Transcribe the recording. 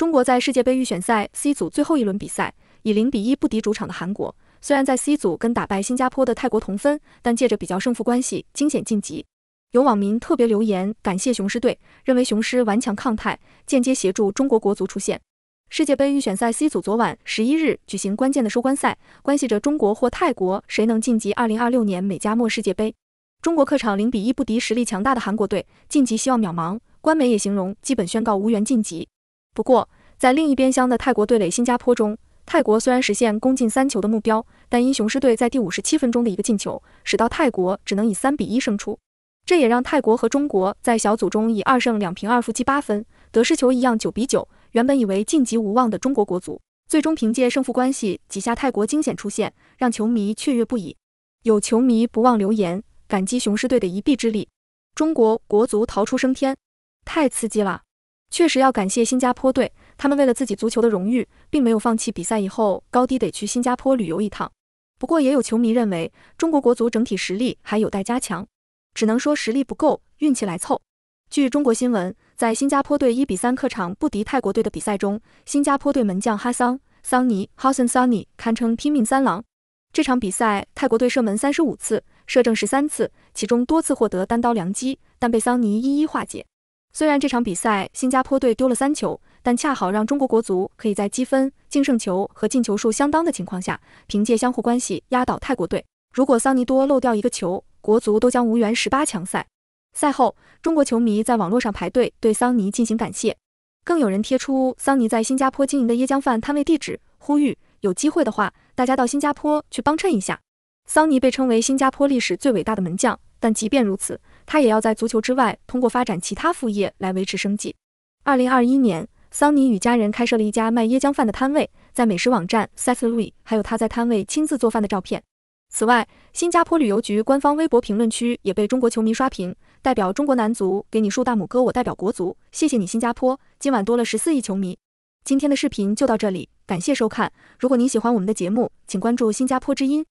中国在世界杯预选赛 C 组最后一轮比赛以零比一不敌主场的韩国，虽然在 C 组跟打败新加坡的泰国同分，但借着比较胜负关系惊险晋级。有网民特别留言感谢雄狮队，认为雄狮顽强抗泰，间接协助中国国足出线。世界杯预选赛 C 组昨晚十一日举行关键的收官赛，关系着中国或泰国谁能晋级二零二六年美加墨世界杯。中国客场零比一不敌实力强大的韩国队，晋级希望渺茫。官媒也形容基本宣告无缘晋级。不过，在另一边厢的泰国对垒新加坡中，泰国虽然实现攻进三球的目标，但因雄狮队在第五十七分钟的一个进球，使到泰国只能以三比一胜出。这也让泰国和中国在小组中以二胜两平二负积八分，得失球一样九比九。原本以为晋级无望的中国国足，最终凭借胜负关系挤下泰国惊险出线，让球迷雀跃不已。有球迷不忘留言感激雄狮队的一臂之力，中国国足逃出升天，太刺激了！确实要感谢新加坡队，他们为了自己足球的荣誉，并没有放弃比赛。以后高低得去新加坡旅游一趟。不过也有球迷认为，中国国足整体实力还有待加强，只能说实力不够，运气来凑。据中国新闻，在新加坡队一比三客场不敌泰国队的比赛中，新加坡队门将哈桑·桑尼 （Hassan Sunny） 堪称拼命三郎。这场比赛，泰国队射门三十五次，射正十三次，其中多次获得单刀良机，但被桑尼一一化解。虽然这场比赛新加坡队丢了三球，但恰好让中国国足可以在积分、净胜球和进球数相当的情况下，凭借相互关系压倒泰国队。如果桑尼多漏掉一个球，国足都将无缘十八强赛。赛后，中国球迷在网络上排队对桑尼进行感谢，更有人贴出桑尼在新加坡经营的椰浆饭摊位地址，呼吁有机会的话大家到新加坡去帮衬一下。桑尼被称为新加坡历史最伟大的门将，但即便如此。他也要在足球之外，通过发展其他副业来维持生计。二零二一年，桑尼与家人开设了一家卖椰浆饭的摊位，在美食网站 s e t t l i s 还有他在摊位亲自做饭的照片。此外，新加坡旅游局官方微博评论区也被中国球迷刷屏，代表中国男足给你竖大拇哥，我代表国足，谢谢你新加坡，今晚多了十四亿球迷。今天的视频就到这里，感谢收看。如果您喜欢我们的节目，请关注新加坡之音。